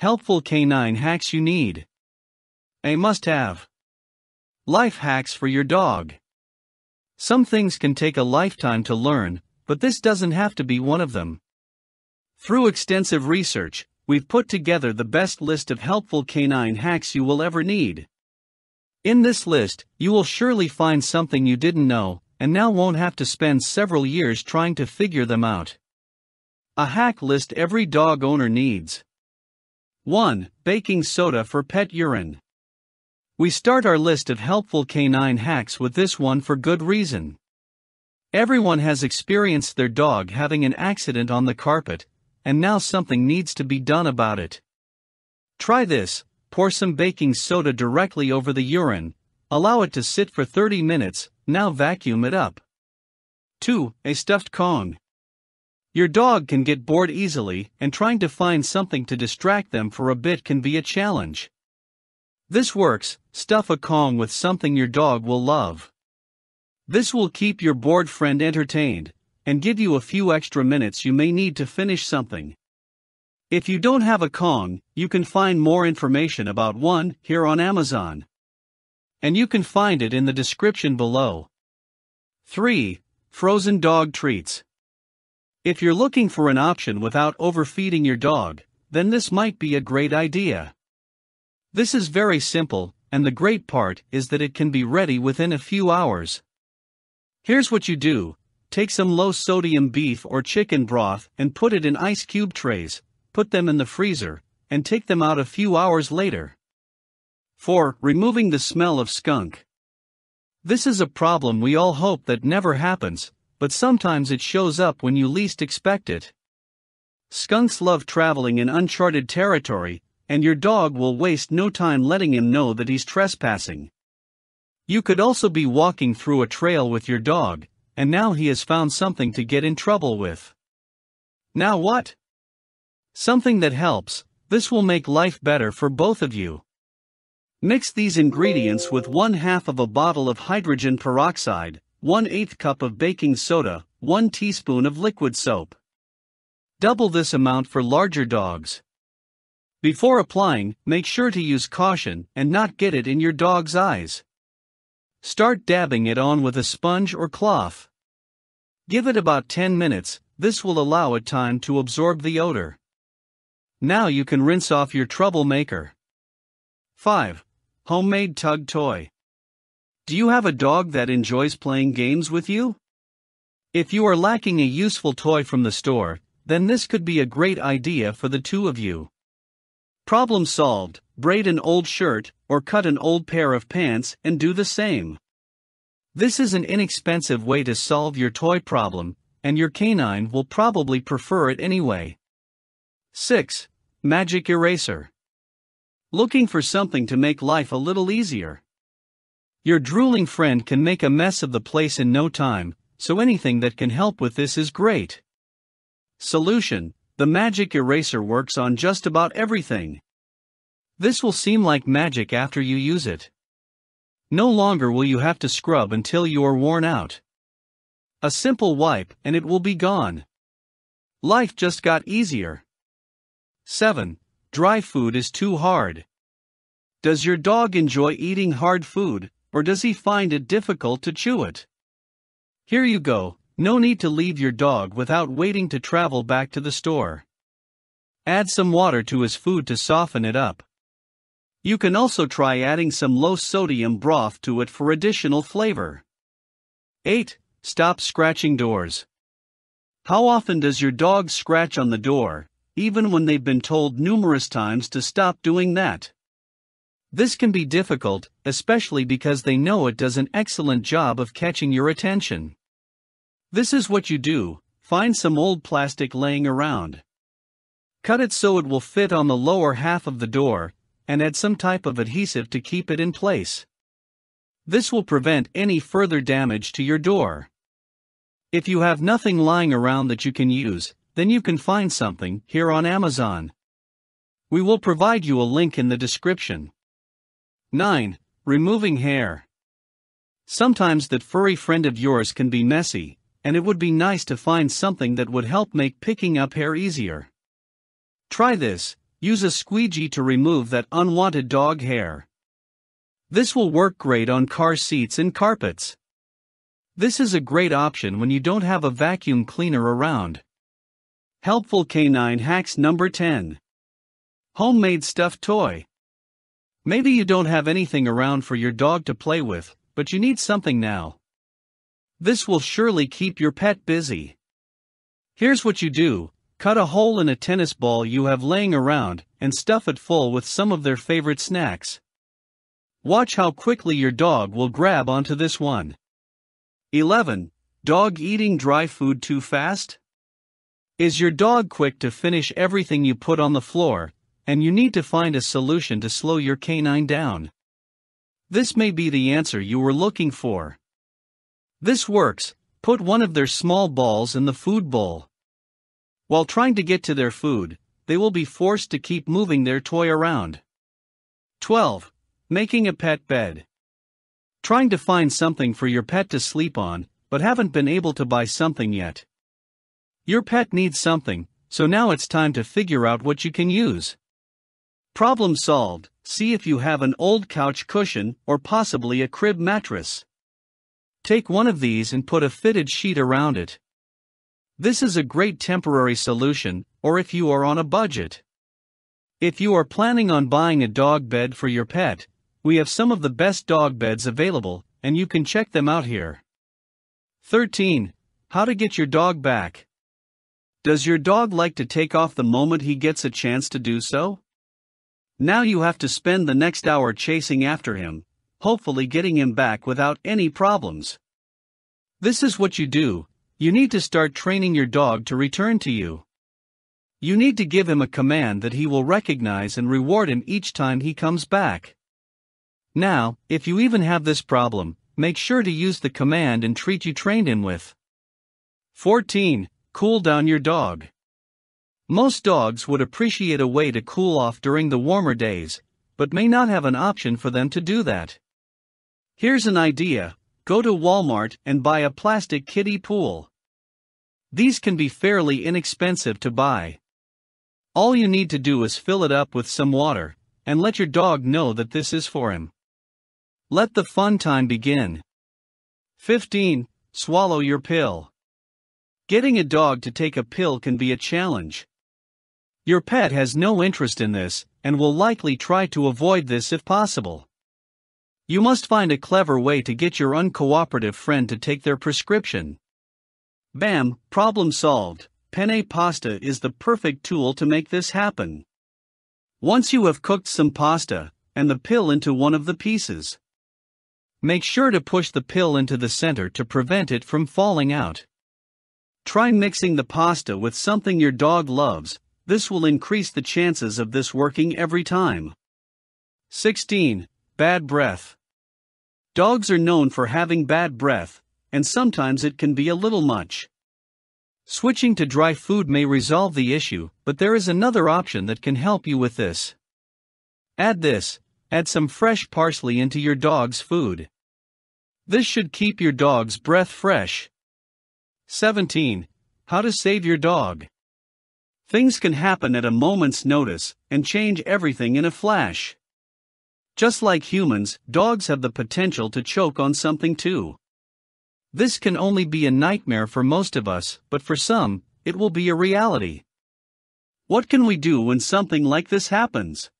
Helpful canine hacks you need. A must have. Life hacks for your dog. Some things can take a lifetime to learn, but this doesn't have to be one of them. Through extensive research, we've put together the best list of helpful canine hacks you will ever need. In this list, you will surely find something you didn't know, and now won't have to spend several years trying to figure them out. A hack list every dog owner needs. 1. Baking soda for pet urine. We start our list of helpful canine hacks with this one for good reason. Everyone has experienced their dog having an accident on the carpet, and now something needs to be done about it. Try this pour some baking soda directly over the urine, allow it to sit for 30 minutes, now vacuum it up. 2. A stuffed Kong. Your dog can get bored easily, and trying to find something to distract them for a bit can be a challenge. This works, stuff a Kong with something your dog will love. This will keep your bored friend entertained, and give you a few extra minutes you may need to finish something. If you don't have a Kong, you can find more information about one here on Amazon. And you can find it in the description below. 3. Frozen Dog Treats if you're looking for an option without overfeeding your dog, then this might be a great idea. This is very simple, and the great part is that it can be ready within a few hours. Here's what you do take some low sodium beef or chicken broth and put it in ice cube trays, put them in the freezer, and take them out a few hours later. 4. Removing the smell of skunk. This is a problem we all hope that never happens, but sometimes it shows up when you least expect it. Skunks love traveling in uncharted territory, and your dog will waste no time letting him know that he's trespassing. You could also be walking through a trail with your dog, and now he has found something to get in trouble with. Now what? Something that helps, this will make life better for both of you. Mix these ingredients with one half of a bottle of hydrogen peroxide, 1/8 cup of baking soda, 1 teaspoon of liquid soap. Double this amount for larger dogs. Before applying, make sure to use caution and not get it in your dog's eyes. Start dabbing it on with a sponge or cloth. Give it about 10 minutes, this will allow it time to absorb the odor. Now you can rinse off your troublemaker. 5. Homemade Tug Toy do you have a dog that enjoys playing games with you? If you are lacking a useful toy from the store, then this could be a great idea for the two of you. Problem solved braid an old shirt, or cut an old pair of pants and do the same. This is an inexpensive way to solve your toy problem, and your canine will probably prefer it anyway. 6. Magic Eraser Looking for something to make life a little easier. Your drooling friend can make a mess of the place in no time, so anything that can help with this is great. Solution The magic eraser works on just about everything. This will seem like magic after you use it. No longer will you have to scrub until you are worn out. A simple wipe and it will be gone. Life just got easier. 7. Dry food is too hard. Does your dog enjoy eating hard food, or does he find it difficult to chew it? Here you go, no need to leave your dog without waiting to travel back to the store. Add some water to his food to soften it up. You can also try adding some low sodium broth to it for additional flavor. 8. Stop scratching doors. How often does your dog scratch on the door, even when they've been told numerous times to stop doing that? This can be difficult, especially because they know it does an excellent job of catching your attention. This is what you do find some old plastic laying around. Cut it so it will fit on the lower half of the door, and add some type of adhesive to keep it in place. This will prevent any further damage to your door. If you have nothing lying around that you can use, then you can find something here on Amazon. We will provide you a link in the description. 9. Removing hair. Sometimes that furry friend of yours can be messy, and it would be nice to find something that would help make picking up hair easier. Try this use a squeegee to remove that unwanted dog hair. This will work great on car seats and carpets. This is a great option when you don't have a vacuum cleaner around. Helpful canine hacks number 10 Homemade stuffed toy. Maybe you don't have anything around for your dog to play with, but you need something now. This will surely keep your pet busy. Here's what you do cut a hole in a tennis ball you have laying around and stuff it full with some of their favorite snacks. Watch how quickly your dog will grab onto this one. 11. Dog eating dry food too fast? Is your dog quick to finish everything you put on the floor, and you need to find a solution to slow your canine down. This may be the answer you were looking for. This works, put one of their small balls in the food bowl. While trying to get to their food, they will be forced to keep moving their toy around. 12. Making a pet bed. Trying to find something for your pet to sleep on, but haven't been able to buy something yet. Your pet needs something, so now it's time to figure out what you can use. Problem solved, see if you have an old couch cushion or possibly a crib mattress. Take one of these and put a fitted sheet around it. This is a great temporary solution, or if you are on a budget. If you are planning on buying a dog bed for your pet, we have some of the best dog beds available, and you can check them out here. 13. How to get your dog back. Does your dog like to take off the moment he gets a chance to do so? Now you have to spend the next hour chasing after him, hopefully getting him back without any problems. This is what you do, you need to start training your dog to return to you. You need to give him a command that he will recognize and reward him each time he comes back. Now, if you even have this problem, make sure to use the command and treat you trained him with. 14. Cool down your dog. Most dogs would appreciate a way to cool off during the warmer days, but may not have an option for them to do that. Here's an idea go to Walmart and buy a plastic kiddie pool. These can be fairly inexpensive to buy. All you need to do is fill it up with some water and let your dog know that this is for him. Let the fun time begin. 15. Swallow your pill. Getting a dog to take a pill can be a challenge. Your pet has no interest in this and will likely try to avoid this if possible. You must find a clever way to get your uncooperative friend to take their prescription. Bam, problem solved. Penne pasta is the perfect tool to make this happen. Once you have cooked some pasta, and the pill into one of the pieces. Make sure to push the pill into the center to prevent it from falling out. Try mixing the pasta with something your dog loves, this will increase the chances of this working every time. 16. Bad breath. Dogs are known for having bad breath, and sometimes it can be a little much. Switching to dry food may resolve the issue, but there is another option that can help you with this. Add this, add some fresh parsley into your dog's food. This should keep your dog's breath fresh. 17. How to save your dog. Things can happen at a moment's notice and change everything in a flash. Just like humans, dogs have the potential to choke on something too. This can only be a nightmare for most of us, but for some, it will be a reality. What can we do when something like this happens?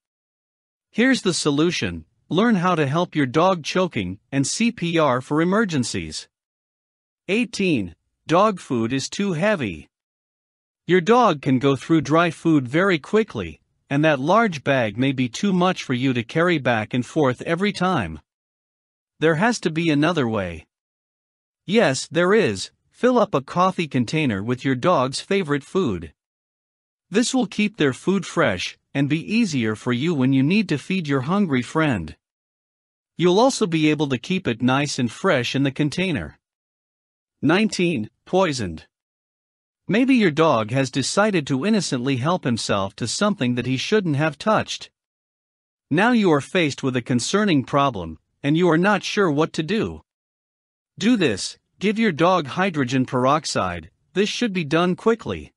Here's the solution learn how to help your dog choking and CPR for emergencies. 18. Dog food is too heavy. Your dog can go through dry food very quickly, and that large bag may be too much for you to carry back and forth every time. There has to be another way. Yes, there is. Fill up a coffee container with your dog's favorite food. This will keep their food fresh and be easier for you when you need to feed your hungry friend. You'll also be able to keep it nice and fresh in the container. 19. Poisoned. Maybe your dog has decided to innocently help himself to something that he shouldn't have touched. Now you are faced with a concerning problem, and you are not sure what to do. Do this, give your dog hydrogen peroxide, this should be done quickly.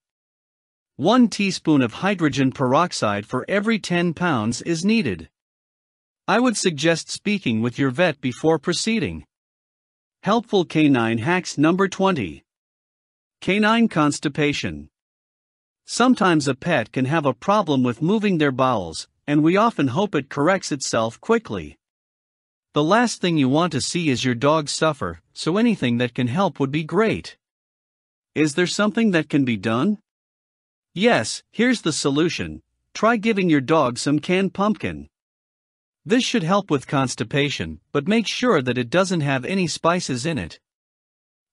1 teaspoon of hydrogen peroxide for every 10 pounds is needed. I would suggest speaking with your vet before proceeding. Helpful Canine Hacks Number 20 Canine constipation. Sometimes a pet can have a problem with moving their bowels, and we often hope it corrects itself quickly. The last thing you want to see is your dog suffer, so anything that can help would be great. Is there something that can be done? Yes, here's the solution try giving your dog some canned pumpkin. This should help with constipation, but make sure that it doesn't have any spices in it.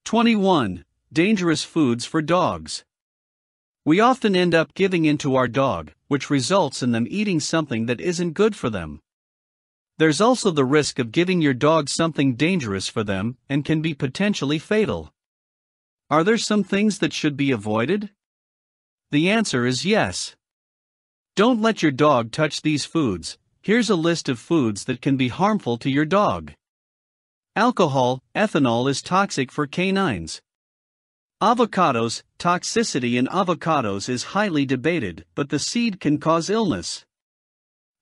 21. Dangerous foods for dogs. We often end up giving in to our dog, which results in them eating something that isn't good for them. There's also the risk of giving your dog something dangerous for them and can be potentially fatal. Are there some things that should be avoided? The answer is yes. Don't let your dog touch these foods. Here's a list of foods that can be harmful to your dog. Alcohol, ethanol is toxic for canines. Avocados Toxicity in avocados is highly debated, but the seed can cause illness.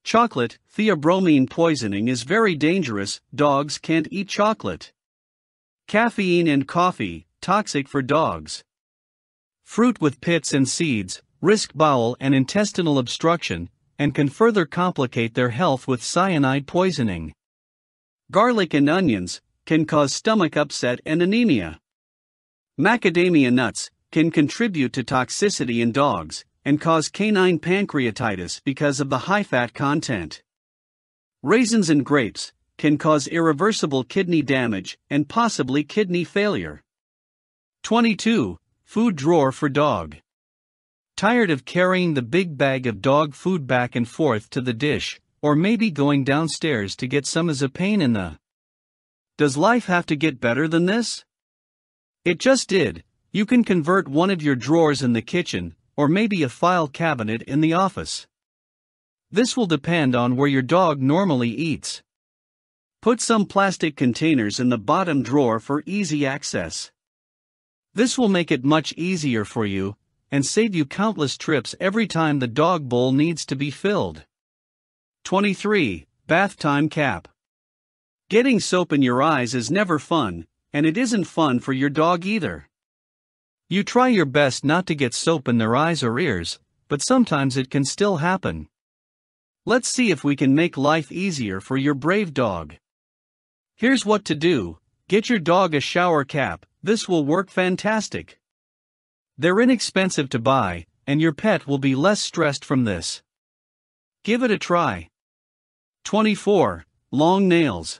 Chocolate Theobromine poisoning is very dangerous, dogs can't eat chocolate. Caffeine and coffee Toxic for dogs. Fruit with pits and seeds risk bowel and intestinal obstruction and can further complicate their health with cyanide poisoning. Garlic and onions can cause stomach upset and anemia. Macadamia nuts can contribute to toxicity in dogs and cause canine pancreatitis because of the high fat content. Raisins and grapes can cause irreversible kidney damage and possibly kidney failure. 22. Food drawer for dog. Tired of carrying the big bag of dog food back and forth to the dish, or maybe going downstairs to get some is a pain in the. Does life have to get better than this? It just did, you can convert one of your drawers in the kitchen, or maybe a file cabinet in the office. This will depend on where your dog normally eats. Put some plastic containers in the bottom drawer for easy access. This will make it much easier for you, and save you countless trips every time the dog bowl needs to be filled. 23. Bath Time Cap Getting soap in your eyes is never fun, and it isn't fun for your dog either. You try your best not to get soap in their eyes or ears, but sometimes it can still happen. Let's see if we can make life easier for your brave dog. Here's what to do get your dog a shower cap, this will work fantastic. They're inexpensive to buy, and your pet will be less stressed from this. Give it a try. 24. Long Nails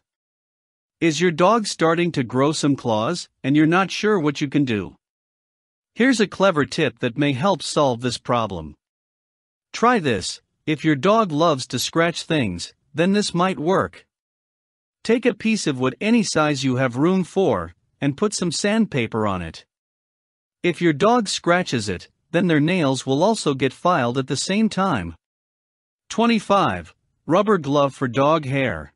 is your dog starting to grow some claws and you're not sure what you can do? Here's a clever tip that may help solve this problem. Try this if your dog loves to scratch things, then this might work. Take a piece of wood any size you have room for and put some sandpaper on it. If your dog scratches it, then their nails will also get filed at the same time. 25. Rubber glove for dog hair.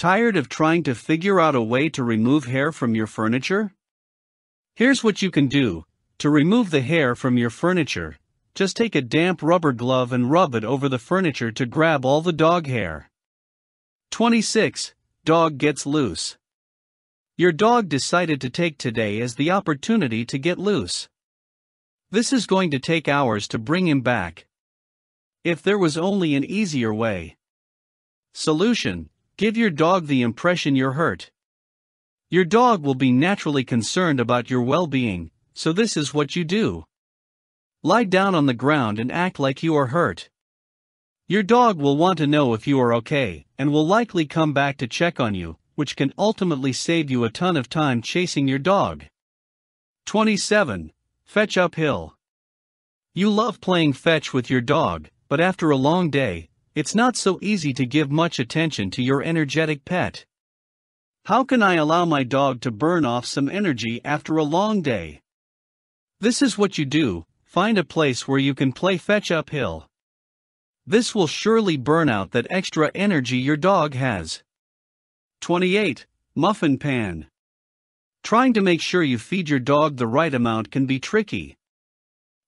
Tired of trying to figure out a way to remove hair from your furniture? Here's what you can do to remove the hair from your furniture. Just take a damp rubber glove and rub it over the furniture to grab all the dog hair. 26. Dog gets loose. Your dog decided to take today as the opportunity to get loose. This is going to take hours to bring him back. If there was only an easier way. Solution Give your dog the impression you're hurt. Your dog will be naturally concerned about your well being, so this is what you do. Lie down on the ground and act like you are hurt. Your dog will want to know if you are okay and will likely come back to check on you, which can ultimately save you a ton of time chasing your dog. 27. Fetch uphill. You love playing fetch with your dog, but after a long day, it's not so easy to give much attention to your energetic pet. How can I allow my dog to burn off some energy after a long day? This is what you do find a place where you can play fetch uphill. This will surely burn out that extra energy your dog has. 28. Muffin Pan Trying to make sure you feed your dog the right amount can be tricky.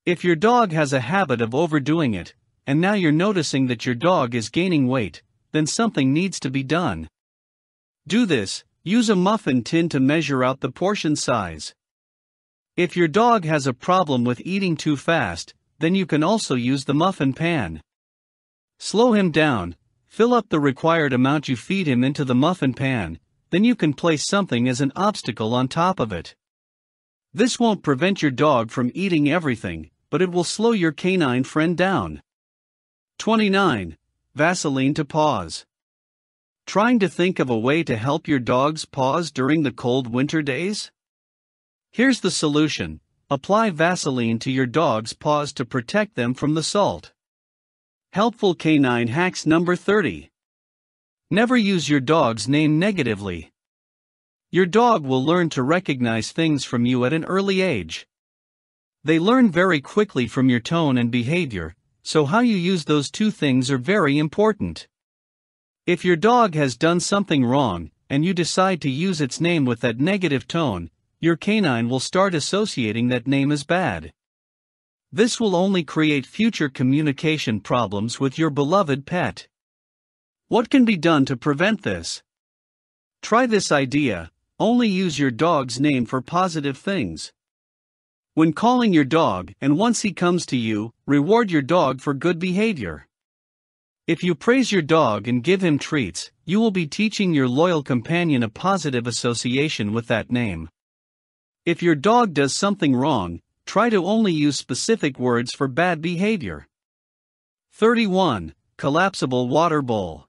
If your dog has a habit of overdoing it, and now you're noticing that your dog is gaining weight, then something needs to be done. Do this, use a muffin tin to measure out the portion size. If your dog has a problem with eating too fast, then you can also use the muffin pan. Slow him down, fill up the required amount you feed him into the muffin pan, then you can place something as an obstacle on top of it. This won't prevent your dog from eating everything, but it will slow your canine friend down. 29. Vaseline to paws. Trying to think of a way to help your dog's paws during the cold winter days? Here's the solution apply Vaseline to your dog's paws to protect them from the salt. Helpful Canine Hacks Number 30 Never use your dog's name negatively. Your dog will learn to recognize things from you at an early age. They learn very quickly from your tone and behavior, so how you use those two things are very important. If your dog has done something wrong, and you decide to use its name with that negative tone, your canine will start associating that name as bad. This will only create future communication problems with your beloved pet. What can be done to prevent this? Try this idea only use your dog's name for positive things. When calling your dog and once he comes to you, reward your dog for good behavior. If you praise your dog and give him treats, you will be teaching your loyal companion a positive association with that name. If your dog does something wrong, try to only use specific words for bad behavior. 31. Collapsible Water Bowl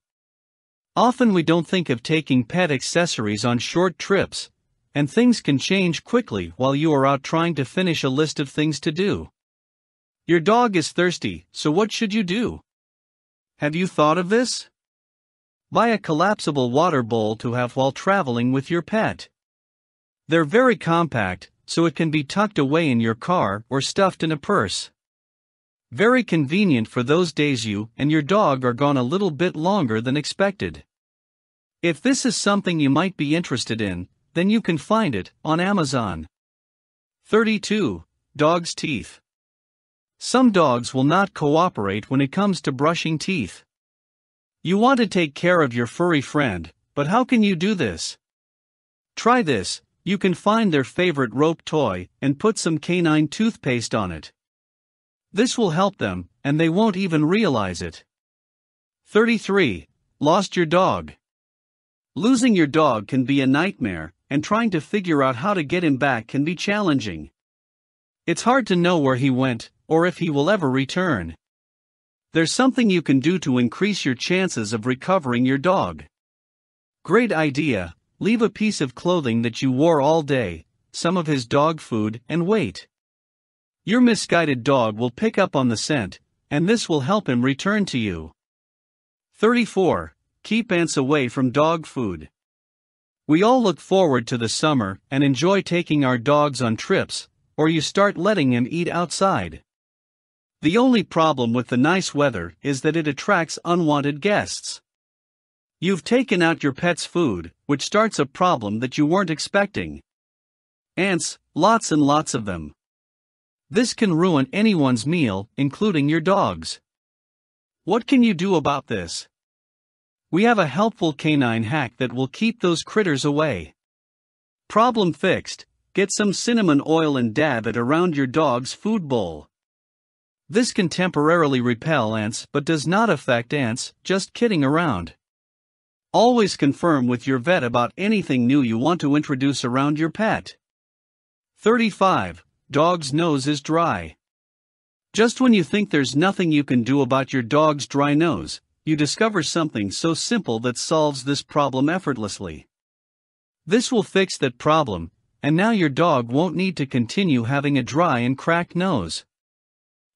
Often we don't think of taking pet accessories on short trips, and things can change quickly while you are out trying to finish a list of things to do. Your dog is thirsty, so what should you do? Have you thought of this? Buy a collapsible water bowl to have while traveling with your pet. They're very compact, so it can be tucked away in your car or stuffed in a purse. Very convenient for those days you and your dog are gone a little bit longer than expected. If this is something you might be interested in, then you can find it on Amazon. 32. Dog's Teeth Some dogs will not cooperate when it comes to brushing teeth. You want to take care of your furry friend, but how can you do this? Try this, you can find their favorite rope toy and put some canine toothpaste on it. This will help them, and they won't even realize it. 33. Lost your dog. Losing your dog can be a nightmare, and trying to figure out how to get him back can be challenging. It's hard to know where he went, or if he will ever return. There's something you can do to increase your chances of recovering your dog. Great idea, leave a piece of clothing that you wore all day, some of his dog food, and wait. Your misguided dog will pick up on the scent, and this will help him return to you. 34. Keep ants away from dog food. We all look forward to the summer and enjoy taking our dogs on trips, or you start letting them eat outside. The only problem with the nice weather is that it attracts unwanted guests. You've taken out your pet's food, which starts a problem that you weren't expecting. Ants, lots and lots of them. This can ruin anyone's meal, including your dog's. What can you do about this? We have a helpful canine hack that will keep those critters away. Problem fixed. Get some cinnamon oil and dab it around your dog's food bowl. This can temporarily repel ants but does not affect ants, just kidding around. Always confirm with your vet about anything new you want to introduce around your pet. 35. Dog's nose is dry. Just when you think there's nothing you can do about your dog's dry nose, you discover something so simple that solves this problem effortlessly. This will fix that problem, and now your dog won't need to continue having a dry and cracked nose.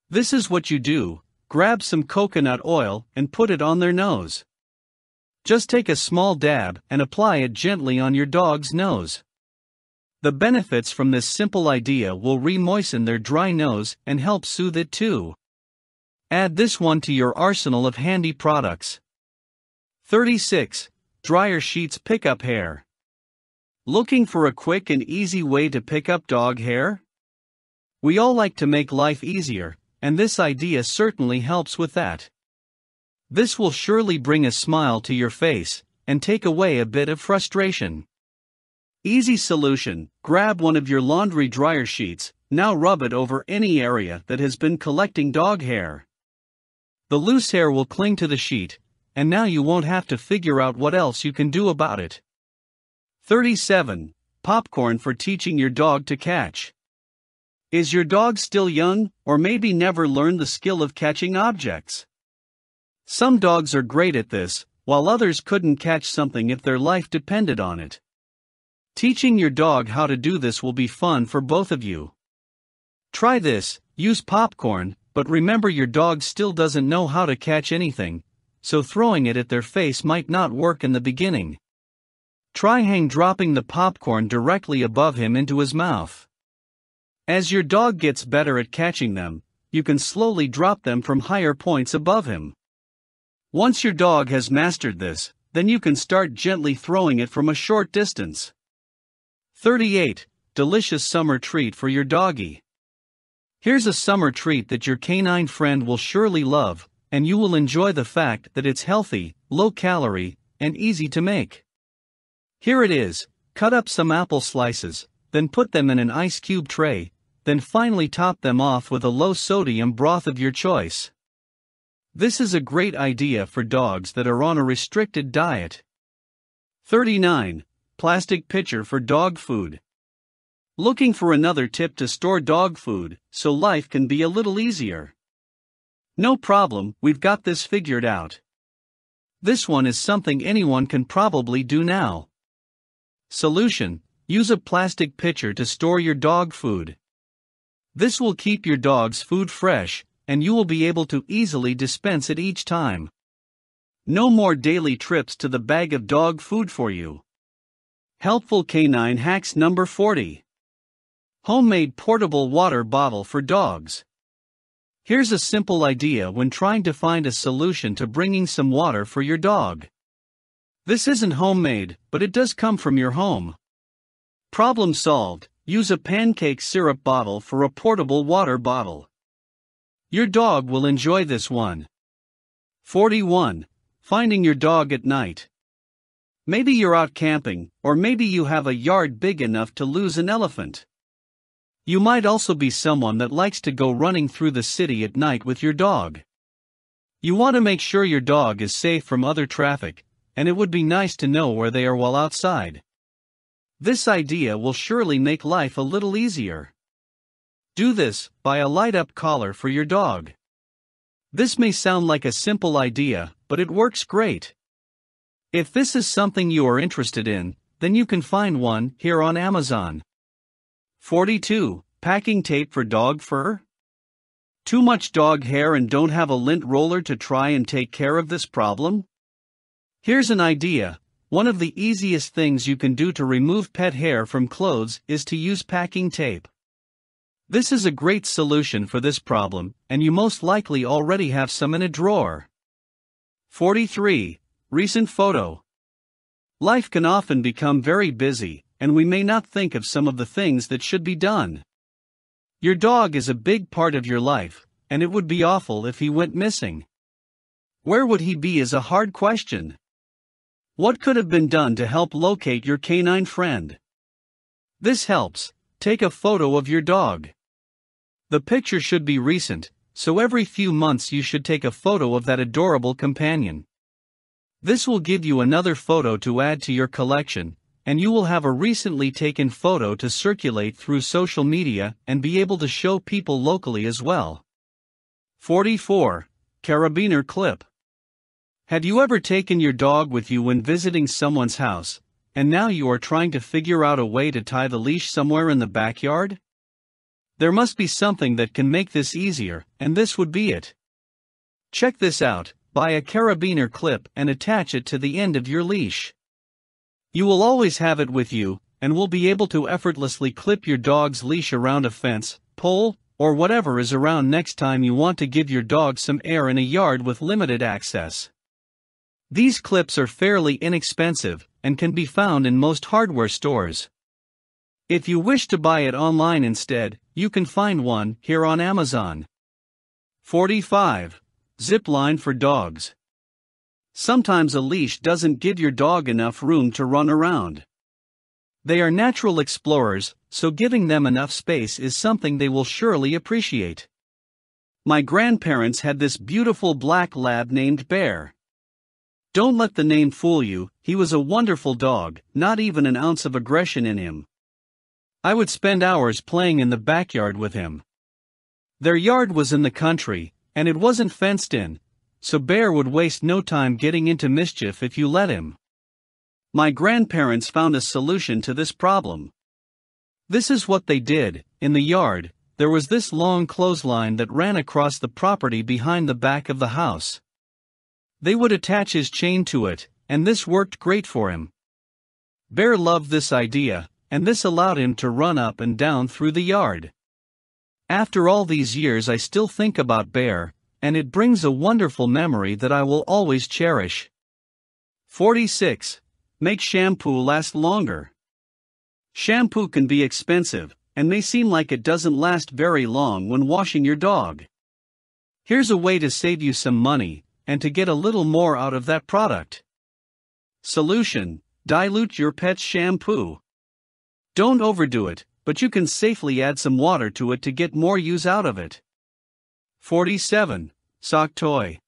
This is what you do grab some coconut oil and put it on their nose. Just take a small dab and apply it gently on your dog's nose. The benefits from this simple idea will re-moisten their dry nose and help soothe it too. Add this one to your arsenal of handy products. 36. Dryer Sheets Pick Up Hair. Looking for a quick and easy way to pick up dog hair? We all like to make life easier, and this idea certainly helps with that. This will surely bring a smile to your face and take away a bit of frustration. Easy solution grab one of your laundry dryer sheets, now rub it over any area that has been collecting dog hair. The loose hair will cling to the sheet, and now you won't have to figure out what else you can do about it. 37. Popcorn for teaching your dog to catch. Is your dog still young, or maybe never learned the skill of catching objects? Some dogs are great at this, while others couldn't catch something if their life depended on it. Teaching your dog how to do this will be fun for both of you. Try this use popcorn, but remember your dog still doesn't know how to catch anything, so throwing it at their face might not work in the beginning. Try hang dropping the popcorn directly above him into his mouth. As your dog gets better at catching them, you can slowly drop them from higher points above him. Once your dog has mastered this, then you can start gently throwing it from a short distance. 38. Delicious summer treat for your doggy. Here's a summer treat that your canine friend will surely love, and you will enjoy the fact that it's healthy, low calorie, and easy to make. Here it is cut up some apple slices, then put them in an ice cube tray, then finally top them off with a low sodium broth of your choice. This is a great idea for dogs that are on a restricted diet. 39. Plastic pitcher for dog food. Looking for another tip to store dog food so life can be a little easier. No problem, we've got this figured out. This one is something anyone can probably do now. Solution Use a plastic pitcher to store your dog food. This will keep your dog's food fresh, and you will be able to easily dispense it each time. No more daily trips to the bag of dog food for you. Helpful Canine Hacks Number 40 Homemade portable water bottle for dogs. Here's a simple idea when trying to find a solution to bringing some water for your dog. This isn't homemade, but it does come from your home. Problem solved, use a pancake syrup bottle for a portable water bottle. Your dog will enjoy this one. 41. Finding your dog at night. Maybe you're out camping, or maybe you have a yard big enough to lose an elephant. You might also be someone that likes to go running through the city at night with your dog. You want to make sure your dog is safe from other traffic, and it would be nice to know where they are while outside. This idea will surely make life a little easier. Do this by a light up collar for your dog. This may sound like a simple idea, but it works great. If this is something you are interested in, then you can find one here on Amazon. 42. Packing tape for dog fur? Too much dog hair and don't have a lint roller to try and take care of this problem? Here's an idea. One of the easiest things you can do to remove pet hair from clothes is to use packing tape. This is a great solution for this problem, and you most likely already have some in a drawer. 43. Recent photo. Life can often become very busy, and we may not think of some of the things that should be done. Your dog is a big part of your life, and it would be awful if he went missing. Where would he be is a hard question. What could have been done to help locate your canine friend? This helps. Take a photo of your dog. The picture should be recent, so every few months you should take a photo of that adorable companion. This will give you another photo to add to your collection, and you will have a recently taken photo to circulate through social media and be able to show people locally as well. 44. Carabiner Clip Had you ever taken your dog with you when visiting someone's house, and now you are trying to figure out a way to tie the leash somewhere in the backyard? There must be something that can make this easier, and this would be it. Check this out buy a carabiner clip and attach it to the end of your leash. You will always have it with you, and will be able to effortlessly clip your dog's leash around a fence, pole, or whatever is around next time you want to give your dog some air in a yard with limited access. These clips are fairly inexpensive and can be found in most hardware stores. If you wish to buy it online instead, you can find one here on Amazon. 45. Zip line for dogs. Sometimes a leash doesn't give your dog enough room to run around. They are natural explorers, so giving them enough space is something they will surely appreciate. My grandparents had this beautiful black lab named Bear. Don't let the name fool you, he was a wonderful dog, not even an ounce of aggression in him. I would spend hours playing in the backyard with him. Their yard was in the country, and it wasn't fenced in, so Bear would waste no time getting into mischief if you let him. My grandparents found a solution to this problem. This is what they did in the yard, there was this long clothesline that ran across the property behind the back of the house. They would attach his chain to it, and this worked great for him. Bear loved this idea, and this allowed him to run up and down through the yard. After all these years, I still think about Bear, and it brings a wonderful memory that I will always cherish. 46. Make shampoo last longer. Shampoo can be expensive, and may seem like it doesn't last very long when washing your dog. Here's a way to save you some money and to get a little more out of that product. Solution Dilute your pet's shampoo. Don't overdo it, but you can safely add some water to it to get more use out of it. 47. Sock Toy.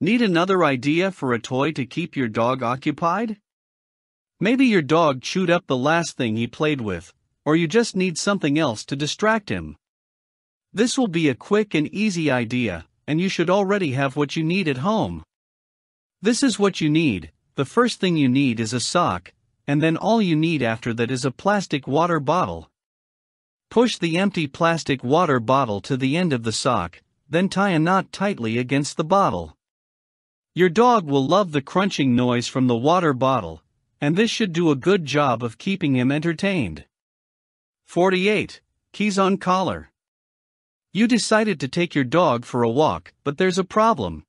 Need another idea for a toy to keep your dog occupied? Maybe your dog chewed up the last thing he played with, or you just need something else to distract him. This will be a quick and easy idea, and you should already have what you need at home. This is what you need. The first thing you need is a sock, and then all you need after that is a plastic water bottle, Push the empty plastic water bottle to the end of the sock, then tie a knot tightly against the bottle. Your dog will love the crunching noise from the water bottle, and this should do a good job of keeping him entertained. 48. Keys on collar. You decided to take your dog for a walk, but there's a problem.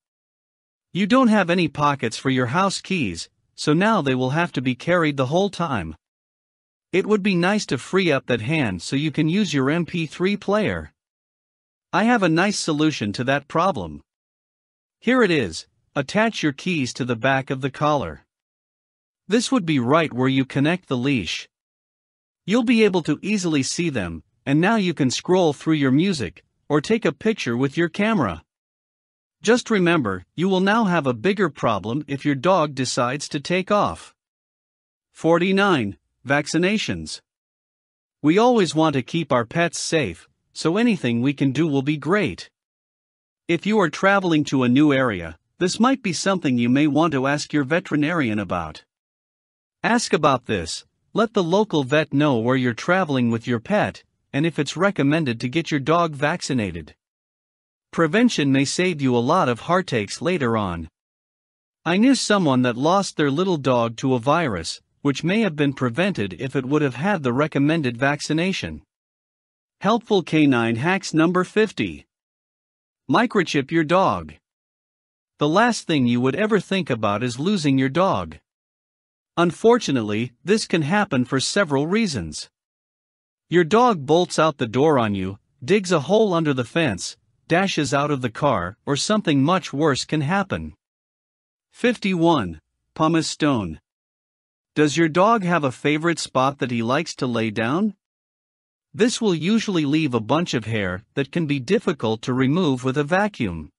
You don't have any pockets for your house keys, so now they will have to be carried the whole time. It would be nice to free up that hand so you can use your MP3 player. I have a nice solution to that problem. Here it is, attach your keys to the back of the collar. This would be right where you connect the leash. You'll be able to easily see them, and now you can scroll through your music, or take a picture with your camera. Just remember, you will now have a bigger problem if your dog decides to take off. 49. Vaccinations. We always want to keep our pets safe, so anything we can do will be great. If you are traveling to a new area, this might be something you may want to ask your veterinarian about. Ask about this, let the local vet know where you're traveling with your pet, and if it's recommended to get your dog vaccinated. Prevention may save you a lot of heartaches later on. I knew someone that lost their little dog to a virus, which may have been prevented if it would have had the recommended vaccination. Helpful Canine Hacks Number 50 Microchip Your Dog. The last thing you would ever think about is losing your dog. Unfortunately, this can happen for several reasons. Your dog bolts out the door on you, digs a hole under the fence, dashes out of the car, or something much worse can happen. 51. Pumice Stone. Does your dog have a favorite spot that he likes to lay down? This will usually leave a bunch of hair that can be difficult to remove with a vacuum.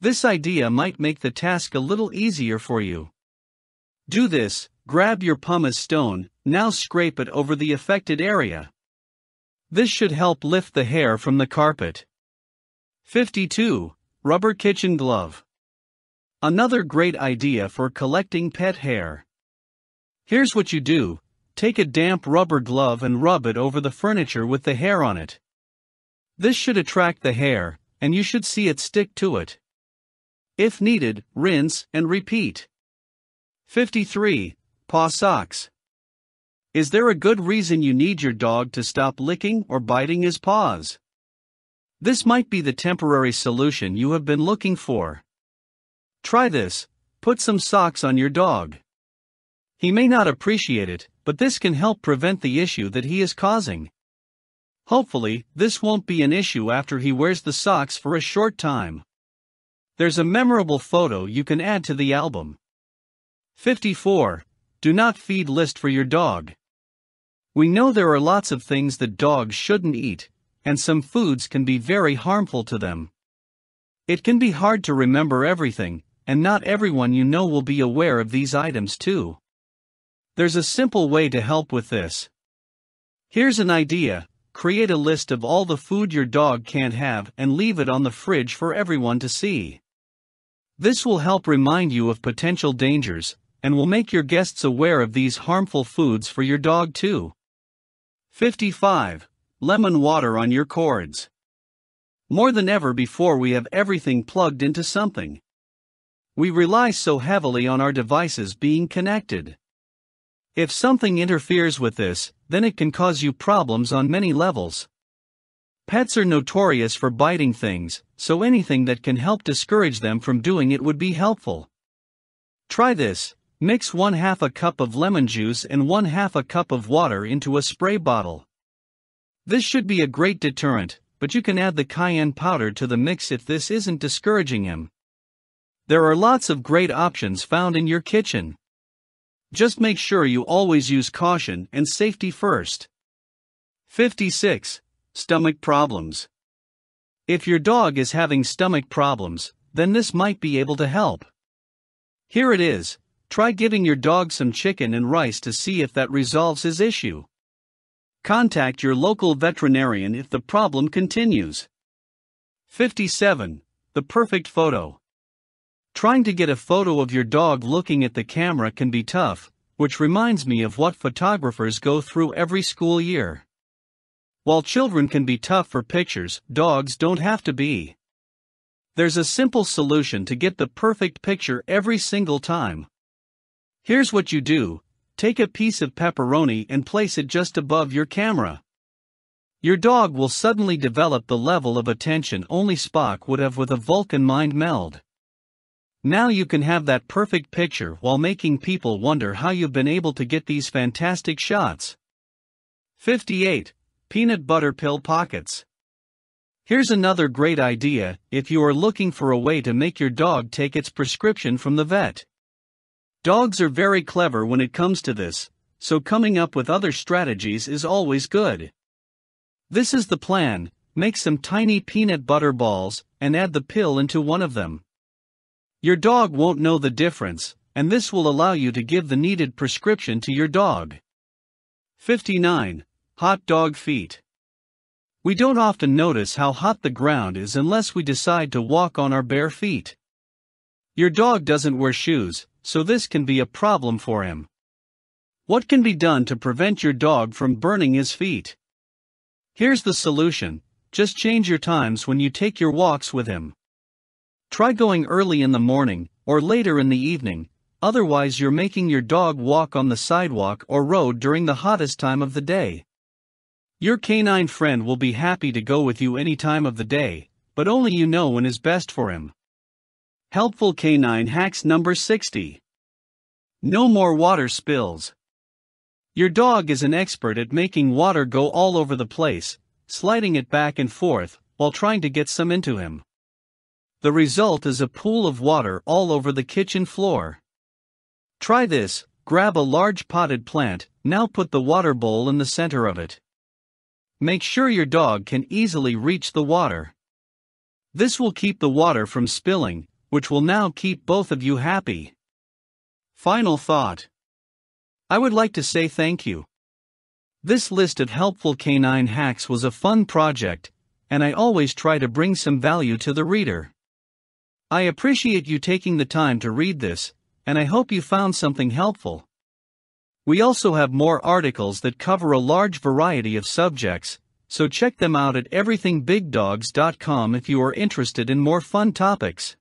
This idea might make the task a little easier for you. Do this, grab your pumice stone, now scrape it over the affected area. This should help lift the hair from the carpet. 52. Rubber Kitchen Glove Another great idea for collecting pet hair. Here's what you do, take a damp rubber glove and rub it over the furniture with the hair on it. This should attract the hair, and you should see it stick to it. If needed, rinse and repeat. 53. Paw Socks Is there a good reason you need your dog to stop licking or biting his paws? This might be the temporary solution you have been looking for. Try this, put some socks on your dog. He may not appreciate it, but this can help prevent the issue that he is causing. Hopefully, this won't be an issue after he wears the socks for a short time. There's a memorable photo you can add to the album. 54. Do not feed list for your dog. We know there are lots of things that dogs shouldn't eat, and some foods can be very harmful to them. It can be hard to remember everything, and not everyone you know will be aware of these items too. There's a simple way to help with this. Here's an idea create a list of all the food your dog can't have and leave it on the fridge for everyone to see. This will help remind you of potential dangers and will make your guests aware of these harmful foods for your dog too. 55. Lemon water on your cords. More than ever before, we have everything plugged into something. We rely so heavily on our devices being connected. If something interferes with this, then it can cause you problems on many levels. Pets are notorious for biting things, so anything that can help discourage them from doing it would be helpful. Try this. Mix 1 half a cup of lemon juice and 1 half a cup of water into a spray bottle. This should be a great deterrent, but you can add the cayenne powder to the mix if this isn't discouraging him. There are lots of great options found in your kitchen. Just make sure you always use caution and safety first. 56. Stomach Problems If your dog is having stomach problems, then this might be able to help. Here it is try giving your dog some chicken and rice to see if that resolves his issue. Contact your local veterinarian if the problem continues. 57. The Perfect Photo Trying to get a photo of your dog looking at the camera can be tough, which reminds me of what photographers go through every school year. While children can be tough for pictures, dogs don't have to be. There's a simple solution to get the perfect picture every single time. Here's what you do take a piece of pepperoni and place it just above your camera. Your dog will suddenly develop the level of attention only Spock would have with a Vulcan mind meld. Now you can have that perfect picture while making people wonder how you've been able to get these fantastic shots. 58. Peanut Butter Pill Pockets Here's another great idea if you are looking for a way to make your dog take its prescription from the vet. Dogs are very clever when it comes to this, so coming up with other strategies is always good. This is the plan, make some tiny peanut butter balls, and add the pill into one of them. Your dog won't know the difference, and this will allow you to give the needed prescription to your dog. 59. Hot dog feet. We don't often notice how hot the ground is unless we decide to walk on our bare feet. Your dog doesn't wear shoes, so this can be a problem for him. What can be done to prevent your dog from burning his feet? Here's the solution just change your times when you take your walks with him. Try going early in the morning, or later in the evening, otherwise, you're making your dog walk on the sidewalk or road during the hottest time of the day. Your canine friend will be happy to go with you any time of the day, but only you know when is best for him. Helpful Canine Hacks Number 60 No More Water Spills. Your dog is an expert at making water go all over the place, sliding it back and forth, while trying to get some into him. The result is a pool of water all over the kitchen floor. Try this, grab a large potted plant, now put the water bowl in the center of it. Make sure your dog can easily reach the water. This will keep the water from spilling, which will now keep both of you happy. Final thought. I would like to say thank you. This list of helpful canine hacks was a fun project, and I always try to bring some value to the reader. I appreciate you taking the time to read this, and I hope you found something helpful. We also have more articles that cover a large variety of subjects, so check them out at everythingbigdogs.com if you are interested in more fun topics.